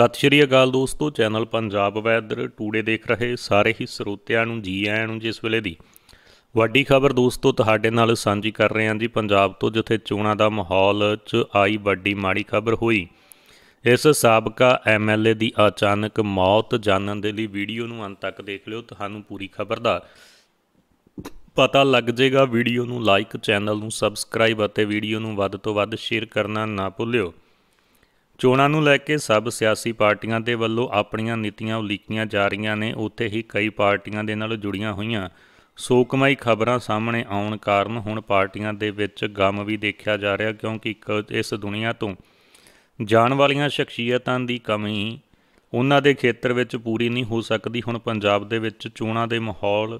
ਸਤਿ ਸ਼੍ਰੀ ਅਕਾਲ ਦੋਸਤੋ channel Punjab weather today ਦੇਖ ਰਹੇ ਸਾਰੇ ਹੀ ਸਰੋਤਿਆਂ ਨੂੰ ਜੀ ਆਇਆਂ ਨੂੰ ਜਿਸ ਵੇਲੇ ਦੀ ਵੱਡੀ ਖਬਰ ਦੋਸਤੋ ਤੁਹਾਡੇ ਨਾਲ ਸਾਂਝੀ ਕਰ ਰਹੇ ਹਾਂ ਜੀ ਪੰਜਾਬ ਤੋਂ ਜਿੱਥੇ ਚੋਣਾਂ ਦਾ ਮਾਹੌਲ 'ਚ ਆਈ ਵੱਡੀ ਮਾੜੀ ਖਬਰ ਹੋਈ ਇਸ ਸਾਬਕਾ ਐਮਐਲਏ ਦੀ ਅਚਾਨਕ ਮੌਤ ਜਾਣਨ ਦੇ ਲਈ ਵੀਡੀਓ ਨੂੰ ਅੰਤ ਤੱਕ ਦੇਖ ਲਿਓ ਤੁਹਾਨੂੰ ਪੂਰੀ ਖਬਰ ਦਾ ਪਤਾ ਲੱਗ ਜਾਏਗਾ ਵੀਡੀਓ ਨੂੰ ਲਾਈਕ ਚੈਨਲ ਨੂੰ ਸਬਸਕ੍ਰਾਈਬ ਅਤੇ ਵੀਡੀਓ ਨੂੰ ਵੱਧ ਤੋਂ ਵੱਧ ਸ਼ੇਅਰ ਕਰਨਾ ਨਾ ਭੁੱਲਿਓ ਚੋਣਾਂ ਨੂੰ ਲੈ ਕੇ ਸਭ ਸਿਆਸੀ ਪਾਰਟੀਆਂ ਦੇ ਵੱਲੋਂ ਆਪਣੀਆਂ ਨੀਤੀਆਂ ਉਲੀਕੀਆਂ ਜਾ ਰਹੀਆਂ ਨੇ ਉੱਥੇ ਹੀ ਕਈ ਪਾਰਟੀਆਂ ਦੇ ਨਾਲ ਜੁੜੀਆਂ ਹੋਈਆਂ ਸੋਕਮਾਈ ਖਬਰਾਂ ਸਾਹਮਣੇ ਆਉਣ ਕਾਰਨ ਹੁਣ ਪਾਰਟੀਆਂ ਦੇ ਵਿੱਚ ਗਮ ਵੀ ਦੇਖਿਆ ਜਾ ਰਿਹਾ ਕਿਉਂਕਿ ਇਸ ਦੁਨੀਆ ਤੋਂ ਜਾਣ ਵਾਲੀਆਂ ਸ਼ਖਸੀਅਤਾਂ ਦੀ ਕਮੀ ਉਹਨਾਂ ਦੇ ਖੇਤਰ ਵਿੱਚ ਪੂਰੀ ਨਹੀਂ ਹੋ ਸਕਦੀ ਹੁਣ ਪੰਜਾਬ ਦੇ ਵਿੱਚ ਚੋਣਾਂ ਦੇ ਮਾਹੌਲ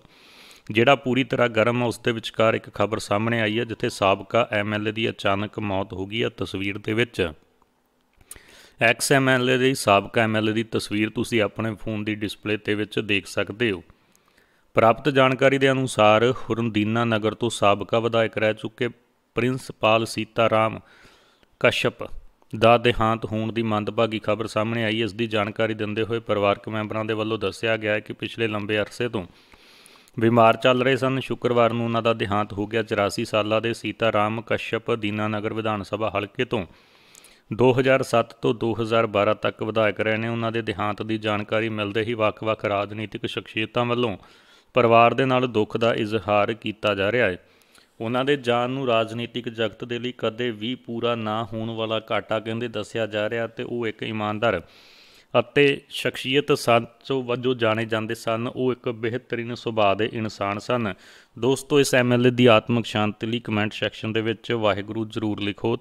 ਜਿਹੜਾ ਪੂਰੀ ਤਰ੍ਹਾਂ ਗਰਮ ਹੈ ਉਸ ਦੇ ਵਿਚਕਾਰ ਇੱਕ ਖਬਰ ਸਾਹਮਣੇ ਆਈ ਹੈ ਜਿੱਥੇ ਸਾਬਕਾ ਐਮਐਲਏ ਦੀ ਅਚਾਨਕ ਮੌਤ ਹੋ ਗਈ ਹੈ ਤਸਵੀਰ ਦੇ ਵਿੱਚ XML ਦੀ ਸਾਬਕਾ ਐਮਐਲਏ ਦੀ ਤਸਵੀਰ ਤੁਸੀਂ ਆਪਣੇ ਫੋਨ ਦੀ ਡਿਸਪਲੇ ਤੇ ਵਿੱਚ ਦੇਖ ਸਕਦੇ ਹੋ ਪ੍ਰਾਪਤ ਜਾਣਕਾਰੀ ਦੇ ਅਨੁਸਾਰ ਹੁਰੰਦੀਨਾ ਨਗਰ ਤੋਂ ਸਾਬਕਾ ਵਿਧਾਇਕ ਰਹਿ ਚੁੱਕੇ ਪ੍ਰਿੰਸਪਾਲ ਸੀਤਾਰਾਮ ਕਸ਼ਪ ਦਾ ਦੇਹਾਂਤ ਹੋਣ ਦੀ ਮੰਦਭਾਗੀ ਖਬਰ ਸਾਹਮਣੇ ਆਈ ਇਸ ਦੀ ਜਾਣਕਾਰੀ ਦਿੰਦੇ ਹੋਏ ਪਰਿਵਾਰਕ ਮੈਂਬਰਾਂ ਦੇ ਵੱਲੋਂ ਦੱਸਿਆ ਗਿਆ ਹੈ ਕਿ ਪਿਛਲੇ ਲੰਬੇ ਅਰਸੇ ਤੋਂ ਬਿਮਾਰ ਚੱਲ ਰਹੇ ਸਨ ਸ਼ੁੱਕਰਵਾਰ ਨੂੰ ਉਹਨਾਂ ਦਾ ਦੇਹਾਂਤ ਹੋ ਗਿਆ 84 ਸਾਲਾਂ ਦੇ ਸੀਤਾਰਾਮ ਕਸ਼ਪ ਦੀਨਾਨਗਰ ਵਿਧਾਨ ਸਭਾ ਹਲਕੇ ਤੋਂ 2007 ਤੋਂ 2012 ਤੱਕ ਵਿਧਾਇਕ ਰਹੇ ਨੇ ਉਹਨਾਂ ਦੇ ਦੇਹਾਂਤ ਦੀ ਜਾਣਕਾਰੀ ਮਿਲਦੇ ਹੀ ਵੱਖ-ਵੱਖ ਰਾਜਨੀਤਿਕ ਸ਼ਖਸੀਅਤਾਂ ਵੱਲੋਂ ਪਰਿਵਾਰ ਦੇ ਨਾਲ ਦੁੱਖ ਦਾ ਇਜ਼ਹਾਰ ਕੀਤਾ ਜਾ ਰਿਹਾ ਹੈ ਉਹਨਾਂ ਦੇ ਜਾਨ ਨੂੰ ਰਾਜਨੀਤਿਕ ਜਗਤ ਦੇ ਲਈ ਕਦੇ ਵੀ ਪੂਰਾ ਨਾ ਹੋਣ ਵਾਲਾ ਘਾਟਾ ਕਹਿੰਦੇ ਦੱਸਿਆ ਜਾ ਰਿਹਾ ਤੇ ਉਹ ਇੱਕ ਇਮਾਨਦਾਰ ਅਤੇ ਸ਼ਖਸੀਅਤ ਸੱਚੋ ਵਜੋਂ ਜਾਣੇ ਜਾਂਦੇ ਸਨ ਉਹ ਇੱਕ ਬਿਹਤਰੀਨ ਸੁਭਾਅ ਦੇ ਇਨਸਾਨ ਸਨ ਦੋਸਤੋ ਇਸ ਐਮਐਲਏ ਦੀ ਆਤਮਿਕ ਸ਼ਾਂਤੀ ਲਈ ਕਮੈਂਟ ਸੈਕਸ਼ਨ ਦੇ ਵਿੱਚ ਵਾਹਿਗੁਰੂ ਜ਼ਰੂਰ ਲਿਖੋ